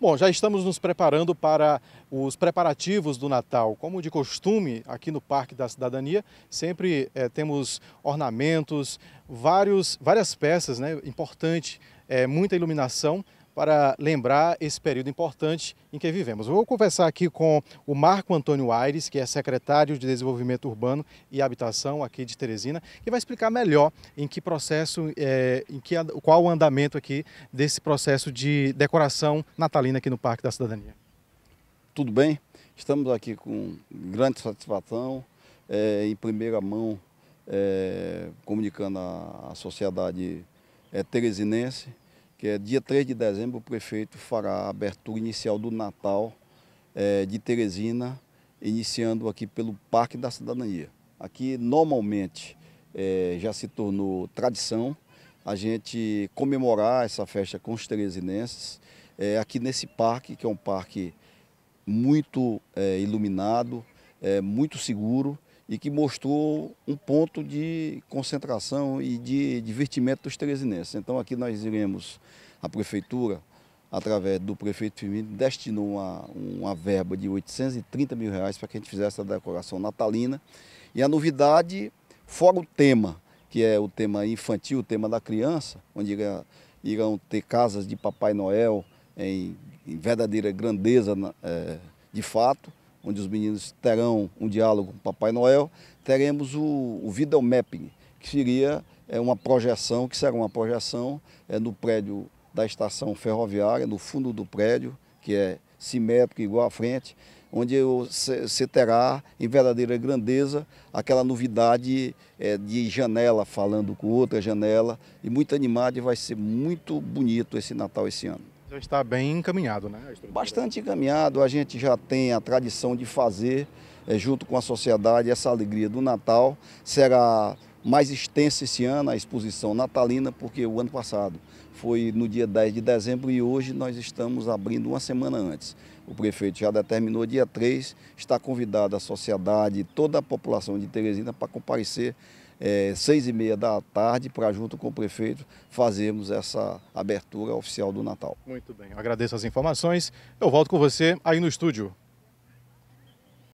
Bom, já estamos nos preparando para os preparativos do Natal. Como de costume, aqui no Parque da Cidadania, sempre é, temos ornamentos, vários, várias peças, né? Importante, é, muita iluminação para lembrar esse período importante em que vivemos. vou conversar aqui com o Marco Antônio Aires, que é secretário de Desenvolvimento Urbano e Habitação aqui de Teresina, que vai explicar melhor em que processo, é, em que, qual o andamento aqui desse processo de decoração natalina aqui no Parque da Cidadania. Tudo bem, estamos aqui com grande satisfação, é, em primeira mão, é, comunicando à sociedade é, teresinense que é dia 3 de dezembro, o prefeito fará a abertura inicial do Natal é, de Teresina, iniciando aqui pelo Parque da Cidadania. Aqui, normalmente, é, já se tornou tradição a gente comemorar essa festa com os teresinenses é, aqui nesse parque, que é um parque muito é, iluminado, é, muito seguro e que mostrou um ponto de concentração e de divertimento dos teresinenses. Então aqui nós iremos, a prefeitura, através do prefeito Firmino, destinou uma, uma verba de 830 mil reais para que a gente fizesse a decoração natalina. E a novidade, fora o tema, que é o tema infantil, o tema da criança, onde irá, irão ter casas de Papai Noel em, em verdadeira grandeza é, de fato, onde os meninos terão um diálogo com Papai Noel, teremos o, o Video Mapping, que seria é, uma projeção, que será uma projeção é, no prédio da estação ferroviária, no fundo do prédio, que é simétrico igual à frente, onde você terá em verdadeira grandeza aquela novidade é, de janela falando com outra janela e muito animado e vai ser muito bonito esse Natal esse ano. Então está bem encaminhado, né? Bastante encaminhado. A gente já tem a tradição de fazer, é, junto com a sociedade, essa alegria do Natal. Será mais extensa esse ano a exposição natalina, porque o ano passado foi no dia 10 de dezembro e hoje nós estamos abrindo uma semana antes. O prefeito já determinou dia 3, está convidada a sociedade, toda a população de Teresina para comparecer é, seis e meia da tarde para, junto com o prefeito, fazermos essa abertura oficial do Natal. Muito bem, agradeço as informações. Eu volto com você aí no estúdio.